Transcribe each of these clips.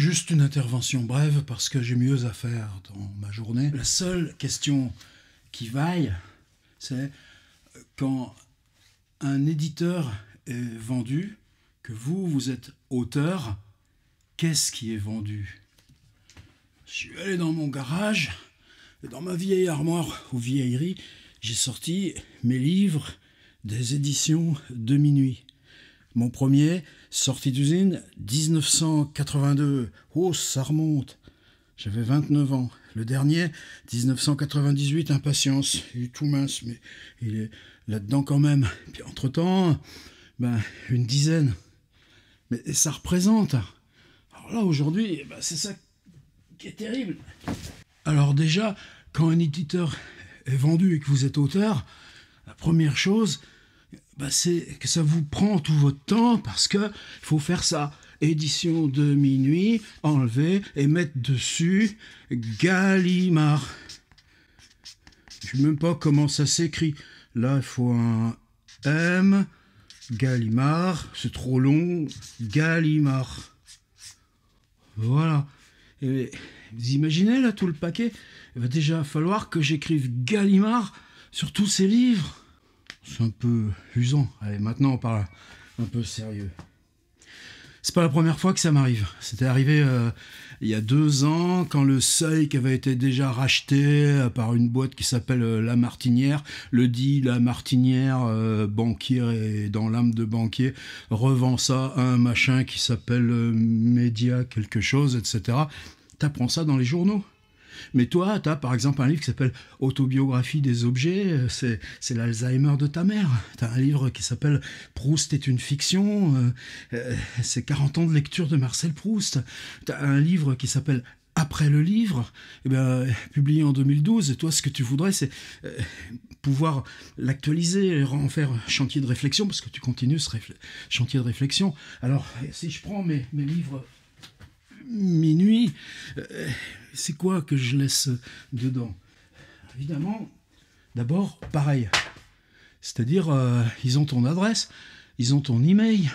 Juste une intervention brève parce que j'ai mieux à faire dans ma journée. La seule question qui vaille, c'est euh, quand un éditeur est vendu, que vous, vous êtes auteur, qu'est-ce qui est vendu Je suis allé dans mon garage, et dans ma vieille armoire ou vieillerie, j'ai sorti mes livres des éditions de minuit. Mon premier, sorti d'usine, 1982. Oh, ça remonte. J'avais 29 ans. Le dernier, 1998, impatience. Il est tout mince, mais il est là-dedans quand même. Puis entre-temps, ben, une dizaine. Mais ça représente. Alors là, aujourd'hui, eh ben, c'est ça qui est terrible. Alors déjà, quand un éditeur est vendu et que vous êtes auteur, la première chose, bah, c'est que ça vous prend tout votre temps parce que faut faire ça. Édition de minuit, enlever et mettre dessus Gallimard. Je sais même pas comment ça s'écrit. Là, il faut un M. Gallimard, c'est trop long. Gallimard. Voilà. vous imaginez là tout le paquet Il va déjà falloir que j'écrive Gallimard sur tous ces livres. C'est un peu usant. Allez, maintenant on parle un peu sérieux. C'est pas la première fois que ça m'arrive. C'était arrivé euh, il y a deux ans, quand le seuil qui avait été déjà racheté euh, par une boîte qui s'appelle euh, La Martinière, le dit La Martinière, banquier et dans l'âme de banquier, revend ça à un machin qui s'appelle Média quelque chose, etc. T'apprends ça dans les journaux. Mais toi, tu as par exemple un livre qui s'appelle Autobiographie des objets, euh, c'est, l'Alzheimer de ta mère. Tu as un livre qui s'appelle Proust est une fiction, euh, euh, c'est 40 ans de lecture de Marcel Proust. Tu as un livre qui s'appelle après le livre, eh ben, publié en 2012, et toi, ce que tu voudrais, c'est pouvoir l'actualiser, et en faire chantier de réflexion, parce que tu continues ce chantier de réflexion. Alors, si je prends mes, mes livres minuit, euh, c'est quoi que je laisse dedans Évidemment, d'abord, pareil. C'est-à-dire, euh, ils ont ton adresse, ils ont ton email.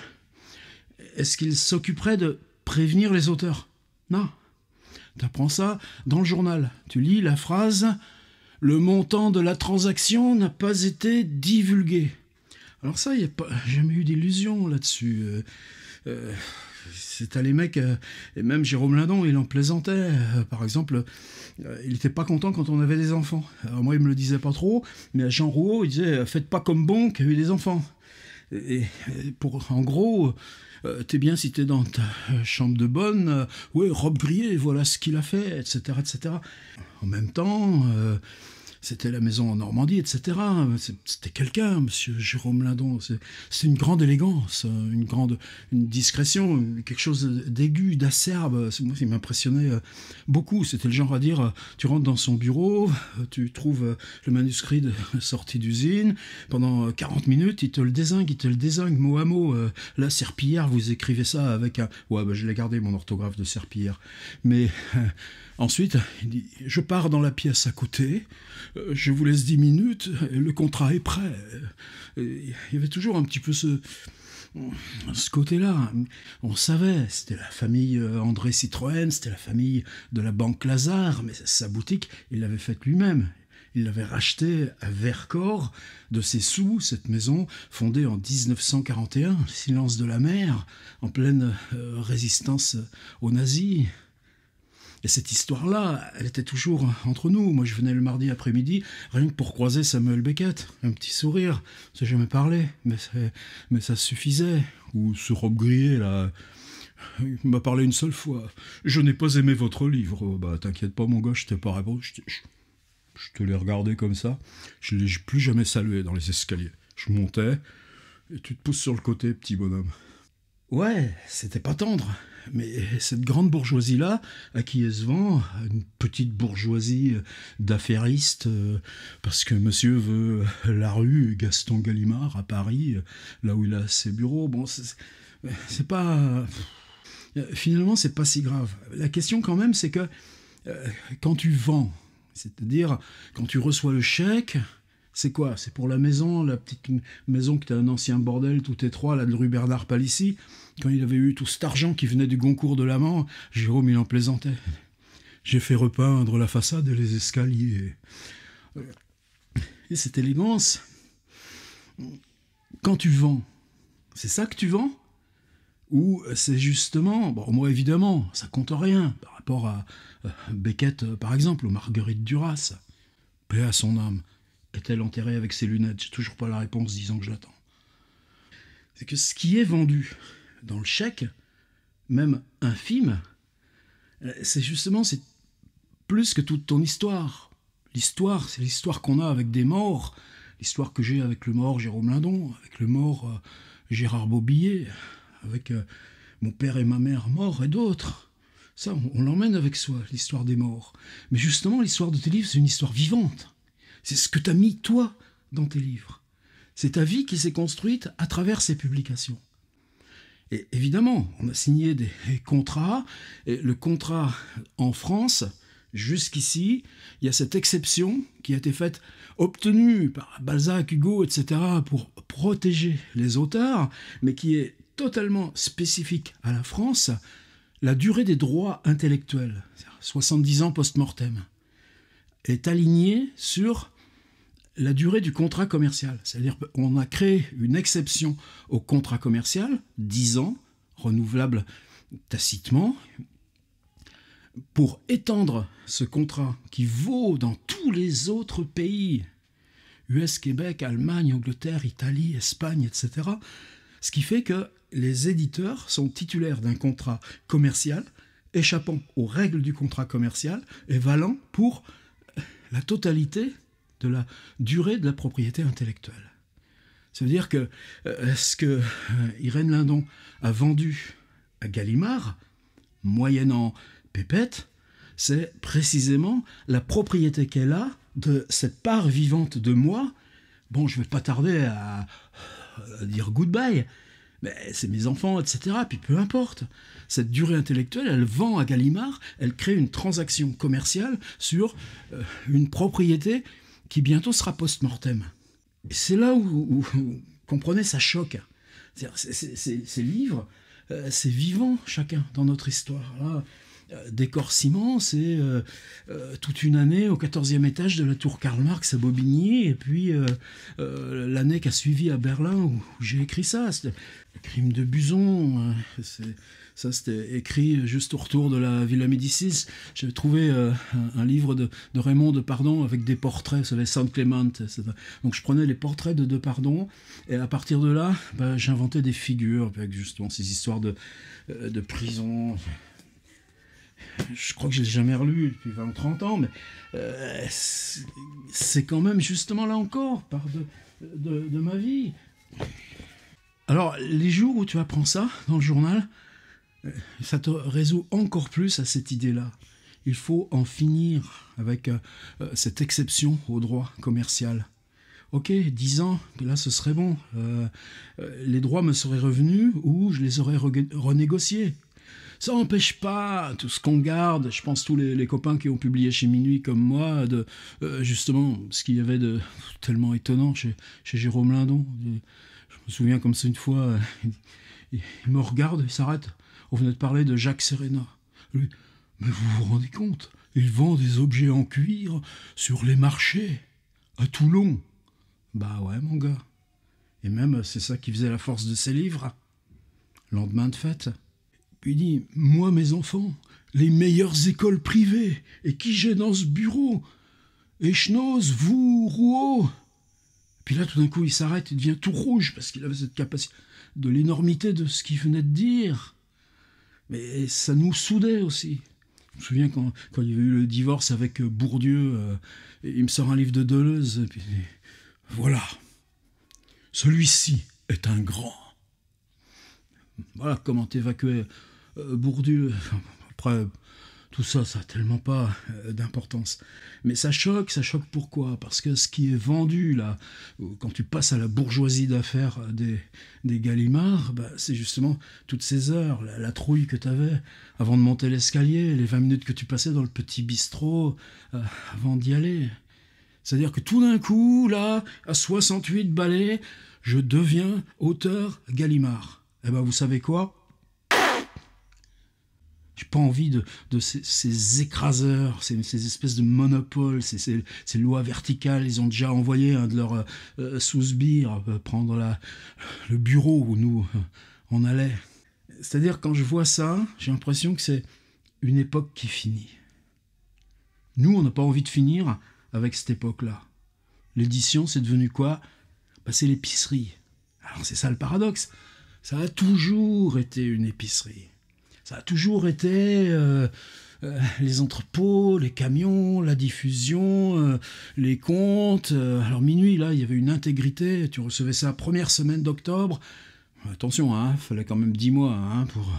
Est-ce qu'ils s'occuperaient de prévenir les auteurs Non. Tu apprends ça dans le journal. Tu lis la phrase Le montant de la transaction n'a pas été divulgué. Alors ça, il n'y a pas, jamais eu d'illusion là-dessus. Euh, c'était les mecs, euh, et même Jérôme Lindon, il en plaisantait. Euh, par exemple, euh, il n'était pas content quand on avait des enfants. Alors moi, il me le disait pas trop, mais à Jean Rouault, il disait Faites pas comme bon qui a eu des enfants. Et, pour, en gros, t'es bien si t'es dans ta chambre de bonne, ouais, robe grillée, voilà ce qu'il a fait, etc., etc. En même temps, c'était la maison en Normandie, etc. C'était quelqu'un, Monsieur Jérôme Lindon. C'est une grande élégance, euh, une grande une discrétion, quelque chose d'aigu, d'acerbe. Moi, il m'impressionnait euh, beaucoup. C'était le genre à dire, euh, tu rentres dans son bureau, tu trouves le manuscrit de sortie d'usine, pendant 40 minutes, il te le désingue, il te le désingue mot à mot. La serpillière, vous écrivez ça avec un... Ouais, bah, je l'ai gardé, mon orthographe de serpillière. Mais... Ensuite, il dit Je pars dans la pièce à côté, euh, je vous laisse dix minutes, le contrat est prêt. il y avait toujours un petit peu ce, côté-là. On savait, c'était la famille euh, André Citroën, c'était la famille de la banque Lazare, mais sa boutique, il l'avait faite lui-même. Il l'avait rachetée à Vercors de ses sous, cette maison fondée en 1941, silence de la mer, en pleine euh, résistance aux nazis. Et cette histoire-là, elle était toujours entre nous. Moi, je venais le mardi après-midi, rien que pour croiser Samuel Beckett. Un petit sourire, on s'est jamais parlé, mais, mais ça suffisait. Ou ce robe grillé, là. Il m'a parlé une seule fois. Je n'ai pas aimé votre livre. bah, t'inquiète pas, mon gars, je t'ai pas répondu. Je, te l'ai regardé comme ça. Je ne l'ai plus jamais salué dans les escaliers. Je montais, et tu te pousses sur le côté, petit bonhomme. Ouais, c'était pas tendre. Mais cette grande bourgeoisie-là, à qui elle se vend, une petite bourgeoisie euh, d'affairistes, euh, parce que monsieur veut euh, la rue Gaston Gallimard à Paris, là où il a ses bureaux, bon, c'est pas. Finalement, c'est pas si grave. La question, quand même, c'est que quand tu vends, c'est-à-dire quand tu reçois le chèque, c'est quoi C'est pour la maison, la petite maison qui était un ancien bordel tout étroit, là, de rue Bernard Palissy. Quand il avait eu tout cet argent qui venait du Goncourt de l'amant, Jérôme, il en plaisantait. J'ai fait repeindre la façade et les escaliers. Euh, et c'était l'immense. Quand tu vends, c'est ça que tu vends Ou c'est justement, bon, moi évidemment, ça compte rien par rapport à euh, Beckett, euh, par exemple, ou Marguerite Duras. Paix à son âme est-elle enterrée avec ses lunettes J'ai toujours pas la réponse, disons que je l'attends. C'est que ce qui est vendu dans le chèque, même infime, euh, c'est justement c'est plus que toute ton histoire. L'histoire, c'est l'histoire qu'on a avec des morts, l'histoire que j'ai avec le mort Jérôme Lindon, avec le mort euh, Gérard Bobillet, avec euh, mon père et ma mère morts et d'autres. Ça, on l'emmène avec soi, l'histoire des morts. Mais justement, l'histoire de tes livres, c'est une histoire vivante. C'est ce que tu as mis, toi, dans tes livres. C'est ta vie qui s'est construite à travers ces publications. Et évidemment, on a signé des contrats. Et le contrat en France, jusqu'ici, il y a cette exception qui a été faite, obtenue par Balzac, Hugo, etc., pour protéger les auteurs, mais qui est totalement spécifique à la France, la durée des droits intellectuels, 70 ans post-mortem, est alignée sur la durée du contrat commercial. C'est-à-dire qu'on a créé une exception au contrat commercial, 10 ans, renouvelable tacitement, pour étendre ce contrat qui vaut dans tous les autres pays, US, Québec, Allemagne, Angleterre, Italie, Espagne, etc. Ce qui fait que les éditeurs sont titulaires d'un contrat commercial échappant aux règles du contrat commercial et valant pour la totalité de la durée de la propriété intellectuelle. cest à dire que euh, ce que euh, Irène Lindon a vendu à Gallimard, moyennant pépette, c'est précisément la propriété qu'elle a de cette part vivante de moi. Bon, je ne vais pas tarder à, dire goodbye, mais c'est mes enfants, etc. Puis peu importe. Cette durée intellectuelle, elle vend à Gallimard, elle crée une transaction commerciale sur euh, une propriété qui bientôt sera post-mortem. C'est là où, comprenez, ça choque. Ces livres, euh, c'est vivant chacun dans notre histoire. Là, euh, c'est euh, toute une année au 14e étage de la tour Karl Marx à Bobigny, et puis l'année qui a suivi à Berlin où, j'ai écrit ça. crime de Buzon, hein. c'est ça, c'était écrit juste au retour de la Villa Médicis. J'avais trouvé euh, un, livre de, de, Raymond Depardon avec des portraits, sur les Saint Clément. Etc. Donc, je prenais les portraits de Pardon et à partir de là, ben, j'inventais des figures avec justement ces histoires de, euh, de prison je crois que je l'ai jamais relu depuis 20 ou 30 ans, mais euh, c'est quand même justement là encore part de, de, ma vie. Alors, les jours où tu apprends ça dans le journal, ça te résout encore plus à cette idée-là. Il faut en finir avec euh, euh, cette exception au droit commercial. Ok, dix ans, là ce serait bon. Euh, les droits me seraient revenus ou je les aurais renégociés. Ça n'empêche pas tout ce qu'on garde, je pense tous les, copains qui ont publié chez Minuit comme moi, de justement ce qu'il y avait de tellement étonnant chez, Jérôme Lindon. Je me souviens comme ça une fois, il, me regarde, il s'arrête. On venait de parler de Jacques Serena. mais vous vous rendez compte Il vend des objets en cuir sur les marchés, à Toulon. Bah ouais, mon gars. Et même, c'est ça qui faisait la force de ses livres. Lendemain de fête. Il dit Moi, mes enfants, les meilleures écoles privées, et qui j'ai dans ce bureau Echnoz, vous, Rouault Puis là, tout d'un coup, il s'arrête, il devient tout rouge parce qu'il avait cette capacité de l'énormité de ce qu'il venait de dire mais ça nous soudait aussi. Je me souviens quand, quand il y avait eu le divorce avec euh, Bourdieu, euh, il me sort un livre de Deleuze, et puis voilà, celui-ci est un grand. Voilà comment évacuer euh, Bourdieu. Après, tout ça, ça n'a tellement pas euh, d'importance. Mais ça choque, ça choque pourquoi Parce que ce qui est vendu, là, euh, quand tu passes à la bourgeoisie d'affaires euh, des, des Gallimards, bah, c'est justement toutes ces heures, la, trouille que tu avais avant de monter l'escalier, les 20 minutes que tu passais dans le petit bistrot avant d'y aller. C'est-à-dire que tout d'un coup, là, à 68 balais, je deviens auteur Gallimard. Eh ben, vous savez quoi j'ai pas envie de, ces, écraseurs, ces, espèces de monopoles, ces, lois verticales. Ils ont déjà envoyé un de leurs euh, euh, sous-sbires euh, prendre la, le bureau où nous on allait. C'est-à-dire, quand je vois ça, j'ai l'impression que c'est une époque qui finit. Nous, on n'a pas envie de finir avec cette époque-là. L'édition, c'est devenu quoi bah, C'est l'épicerie. Alors, c'est ça le paradoxe. Ça a toujours été une épicerie ça a toujours été euh, euh, les entrepôts, les camions, la diffusion, euh, les comptes. alors minuit, là, il y avait une intégrité. Tu recevais ça première semaine d'octobre. Attention, il hein, fallait quand même dix mois hein, pour.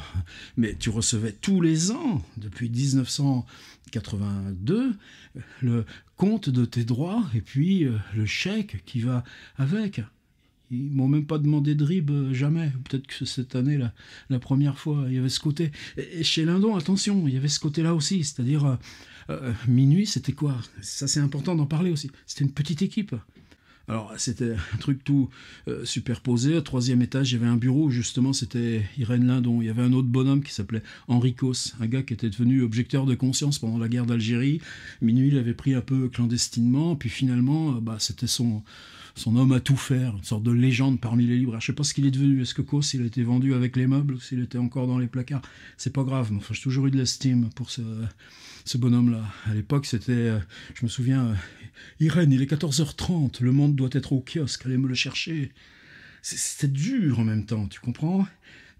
Mais tu recevais tous les ans, depuis 1982, le compte de tes droits et puis le chèque qui va avec. Ils m'ont même pas demandé de rib, euh, jamais. Peut-être que cette année, la, la première fois, il y avait ce côté. Et, chez Lindon, attention, il y avait ce côté-là aussi. C'est-à-dire, euh, euh, minuit, c'était quoi Ça, c'est important d'en parler aussi. C'était une petite équipe. Alors c'était un truc tout superposé. Au troisième étage, il y avait un bureau justement c'était Irène Lindon. Il y avait un autre bonhomme qui s'appelait Henri Cos, un gars qui était devenu objecteur de conscience pendant la guerre d'Algérie. Minuit il avait pris un peu clandestinement, puis finalement, bah, c'était son, son homme a tout faire, une sorte de légende parmi les libraires. Je ne sais pas ce qu'il est devenu. Est-ce que Cos il a été vendu avec les meubles ou s'il était encore dans les placards C'est pas grave. Mais enfin, j'ai toujours eu de l'estime pour ce, ce bonhomme-là. À l'époque, c'était, euh, je me souviens, euh, Irène, il est 14h30, le monde doit être au kiosque, allez me le chercher. C'était dur en même temps, tu comprends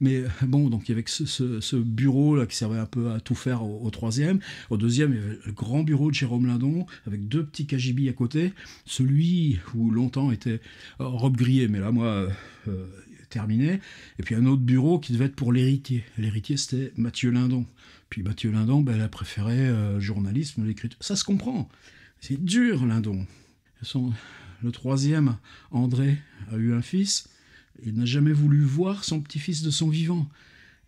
mais euh, bon, donc il y avait ce, bureau là qui servait un peu à tout faire au, troisième. Au deuxième, il y avait le grand bureau de Jérôme Lindon avec deux petits cajibis à côté. Celui où longtemps était euh, robe grillée, mais là, moi, euh, terminé. Et puis un autre bureau qui devait être pour l'héritier. L'héritier, c'était Mathieu Lindon. Puis Mathieu Lindon, ben, elle a préféré journalisme, l'écriture. Ça se comprend. C'est dur, Lindon. le troisième, André, a eu un fils. Il n'a jamais voulu voir son petit-fils de son vivant.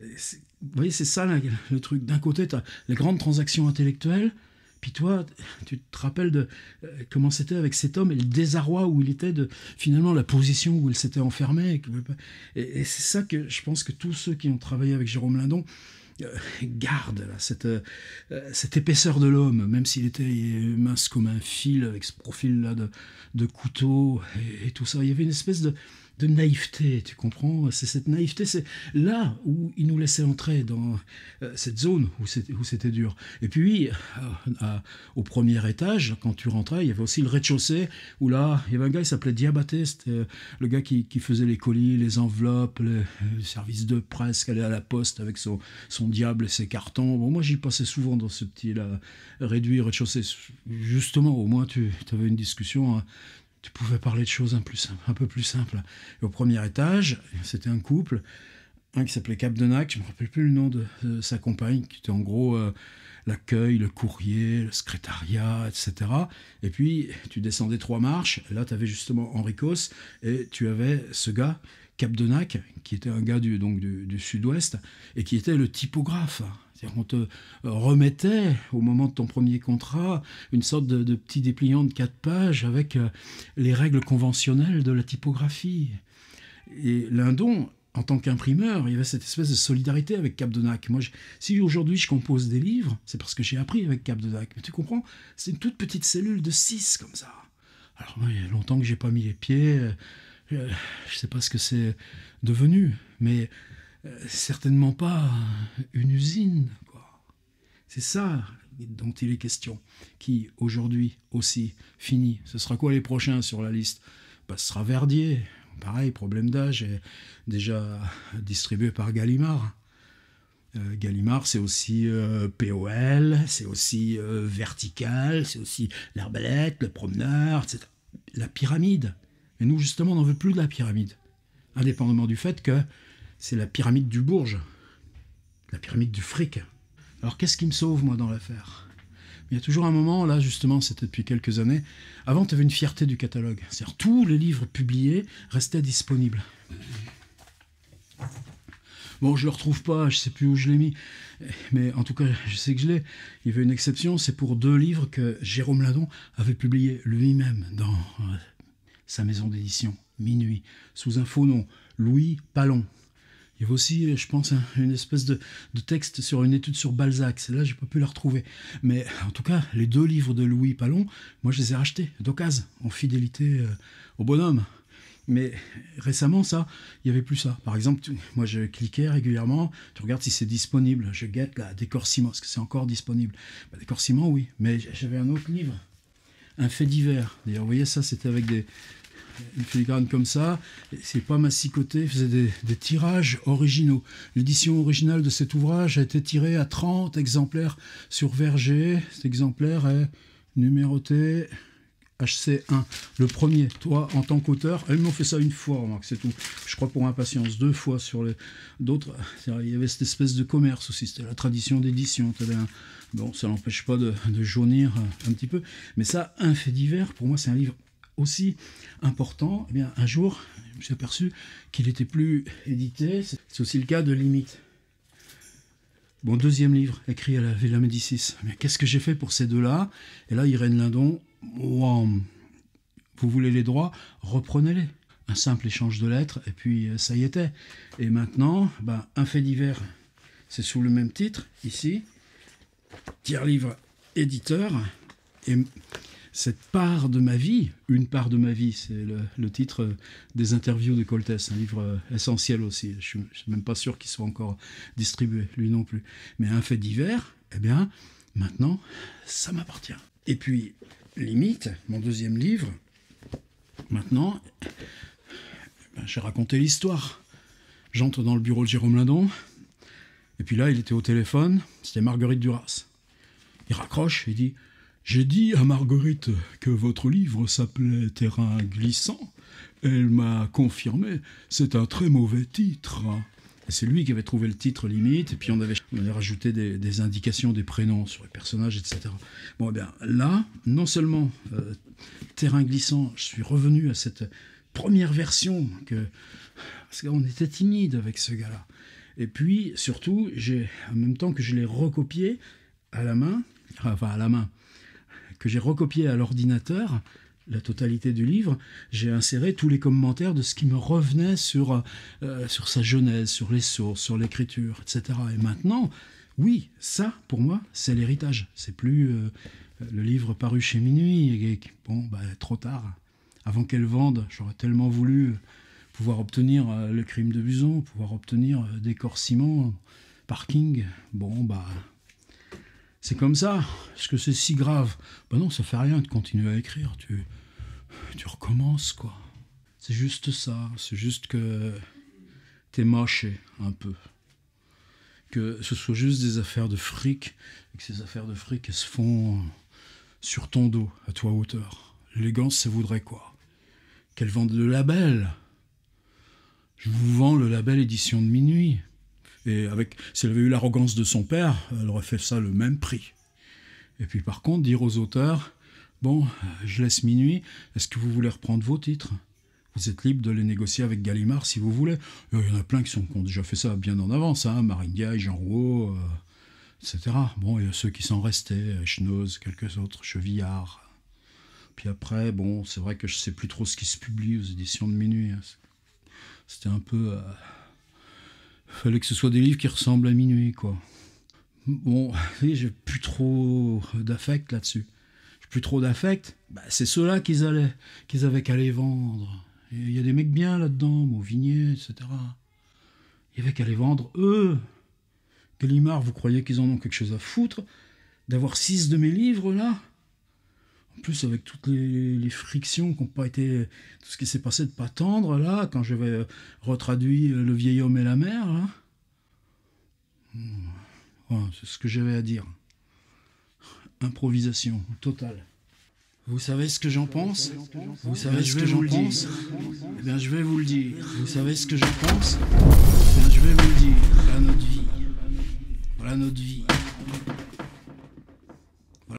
Vous voyez, c'est ça le truc. D'un côté, tu as les grandes transactions intellectuelles, puis toi, tu te rappelles de euh, comment c'était avec cet homme et le désarroi où il était de finalement la position où il s'était enfermé. Et, c'est ça que je pense que tous ceux qui ont travaillé avec Jérôme Lindon euh, gardent là, euh, cette, épaisseur de l'homme, même s'il était mince comme un fil avec ce profil là de, couteau et, tout ça. Il y avait une espèce de de naïveté, tu comprends C'est cette naïveté, c'est là où il nous laissait entrer dans euh, cette zone où c'était dur. Et puis, euh, au premier étage, quand tu rentrais, il y avait aussi le rez-de-chaussée, où là, il y avait un gars qui s'appelait Diabaté, euh, le gars qui, faisait les colis, les enveloppes, le service de presse, qui allait à la poste avec son, diable et ses cartons. Bon, moi, j'y passais souvent dans ce petit là, réduit rez-de-chaussée. Justement, au moins, tu avais une discussion. Hein tu pouvais parler de choses un, plus peu plus simples. au premier étage, c'était un couple, un qui s'appelait Capdenac, je ne me rappelle plus le nom de, sa compagne, qui était en gros euh, l'accueil, le courrier, le secrétariat, etc. Et puis, tu descendais trois marches, là, tu avais justement Henri Cos, et tu avais ce gars Capdenac, qui était un gars du, donc du, sud-ouest, et qui était le typographe. c'est-à-dire On te euh, remettait, au moment de ton premier contrat, une sorte de, petit dépliant de quatre pages avec euh, les règles conventionnelles de la typographie. Et l'un Lindon, en tant qu'imprimeur, il y avait cette espèce de solidarité avec Capdenac. Moi, si aujourd'hui je compose des livres, c'est parce que j'ai appris avec Capdenac. Mais tu comprends, c'est une toute petite cellule de six, comme ça. Alors, moi, il y a longtemps que j'ai pas mis les pieds. Euh, euh, je ne sais pas ce que c'est devenu, mais euh, certainement pas une usine. C'est ça dont il est question, qui aujourd'hui aussi finit. Ce sera quoi les prochains sur la liste bah, Ce sera Verdier, pareil, problème d'âge, déjà distribué par Gallimard. Euh, Gallimard, c'est aussi POL, c'est aussi Vertical, c'est aussi l'Arbalète, le Promeneur, etc. La pyramide. Et nous, justement, on n'en veut plus de la pyramide, indépendamment du fait que c'est la pyramide du bourge, la pyramide du fric. Alors qu'est-ce qui me sauve, moi, dans l'affaire il y a toujours un moment, là justement, c'était depuis quelques années, avant tu avais une fierté du catalogue. C'est-à-dire tous les livres publiés restaient disponibles. Bon, je le retrouve pas, je ne sais plus où je l'ai mis, mais en tout cas, je sais que je l'ai. Il y avait une exception, c'est pour deux livres que Jérôme Ladon avait publiés lui-même dans euh, sa maison d'édition, Minuit, sous un faux nom, Louis Palon. Il y avait aussi, euh, je pense, une espèce de, texte sur une étude sur Balzac. Celle-là, j'ai pas pu la retrouver. Mais en tout cas, les deux livres de Louis Palon, moi, je les ai rachetés d'occasion, en fidélité euh, au bonhomme. Mais récemment, ça, il n'y avait plus ça. Par exemple, moi, je cliquais régulièrement, tu regardes si c'est disponible. Je guette la Décor Ciment, que c'est encore disponible ben, bah, Décor Ciment, oui. Mais j'avais un autre livre, un fait divers. D'ailleurs, vous voyez, ça, c'était avec des, une filigrane comme ça, c'est pas massicoté, il faisait des, tirages originaux. L'édition originale de cet ouvrage a été tirée à 30 exemplaires sur verger. Cet exemplaire est numéroté HC1, le premier, toi, en tant qu'auteur. Elles ah, m'ont fait ça une fois, c'est tout. Je crois pour impatience, deux fois sur les. D'autres, il y avait cette espèce de commerce aussi, c'était la tradition d'édition. Bon, ça n'empêche pas de jaunir un petit peu. Mais ça, un fait divers, pour moi, c'est un livre aussi important, eh bien, un jour, j'ai aperçu qu'il n'était plus édité. C'est aussi le cas de Limite. Bon, deuxième livre, écrit à la Villa Médicis. Mais Qu'est-ce que j'ai fait pour ces deux-là Et là, Irène Lindon, vous voulez les droits, reprenez-les. Un simple échange de lettres, et puis euh, ça y était. Et maintenant, ben, un fait divers, c'est sous le même titre, ici. Tiers livre éditeur. Et cette part de ma vie, une part de ma vie, c'est le, titre des interviews de Coltès, un livre euh, essentiel aussi. Je ne suis même pas sûr qu'il soit encore distribué, lui non plus. Mais un fait divers, eh bien, maintenant, ça m'appartient. Et puis, limite, mon deuxième livre, maintenant, eh ben, j'ai raconté l'histoire. J'entre dans le bureau de Jérôme Lindon, et puis là, il était au téléphone, c'était Marguerite Duras. Il raccroche, il dit j'ai dit à Marguerite que votre livre s'appelait Terrain glissant. Elle m'a confirmé, c'est un très mauvais titre. C'est lui qui avait trouvé le titre limite, et puis on avait, on rajouté des, indications, des prénoms sur les personnages, etc. Bon, eh bien là, non seulement euh, Terrain glissant, je suis revenu à cette première version, que, parce qu'on était timide avec ce gars-là. Et puis, surtout, j'ai, en même temps que je l'ai recopié à la main, enfin à la main, que j'ai recopié à l'ordinateur la totalité du livre, j'ai inséré tous les commentaires de ce qui me revenait sur, euh, sur sa genèse, sur les sources, sur l'écriture, etc. Et maintenant, oui, ça, pour moi, c'est l'héritage. C'est plus euh, le livre paru chez Minuit, et, bon, bah, trop tard. Avant qu'elle vende, j'aurais tellement voulu pouvoir obtenir euh, le crime de Buzon, pouvoir obtenir des corsiments, parking. Bon, bah, c'est comme ça. Est-ce que c'est si grave Ben non, ça fait rien de continuer à écrire. Tu, tu recommences, quoi. C'est juste ça. C'est juste que t'es moché un peu. Que ce soit juste des affaires de fric et que ces affaires de fric, elles se font sur ton dos, à toi hauteur. L'élégance, ça voudrait quoi Qu'elle vendent le label. Je vous vends le label édition de minuit. Et avec, s'il avait eu l'arrogance de son père, elle aurait fait ça le même prix. Et puis par contre, dire aux auteurs, bon, je laisse minuit, est-ce que vous voulez reprendre vos titres vous êtes libre de les négocier avec Gallimard si vous voulez. Euh, il y en a plein qui, ont déjà fait ça bien en avance, hein, Marine Jean Rouault, euh, etc. Bon, il y a ceux qui sont restés, Schnoz, quelques autres, Chevillard. Puis après, bon, c'est vrai que je sais plus trop ce qui se publie aux éditions de minuit. Hein. C'était un peu... Euh, fallait que ce soit des livres qui ressemblent à minuit, quoi. Bon, j'ai plus trop d'affect là-dessus. J'ai plus trop d'affect. Bah, c'est ceux-là qu'ils allaient, qu'ils avaient qu'à les vendre. Il y a des mecs bien là-dedans, Mauvignier, etc. Il y avait qu'à les vendre eux. Gallimard, vous croyez qu'ils en ont quelque chose à foutre d'avoir six de mes livres là plus, avec toutes les, frictions qui n'ont pas été. Tout ce qui s'est passé de pas tendre, là, quand j'avais euh, retraduit euh, Le vieil homme et la mère, Voilà, hmm. c'est ce que j'avais à dire. Improvisation totale. Vous savez ce que j'en pense Vous savez ce que j'en pense eh, eh bien, je vais vous le dire. Vous savez ce que j'en pense Eh bien, je vais vous le dire. Voilà notre vie. Voilà notre vie.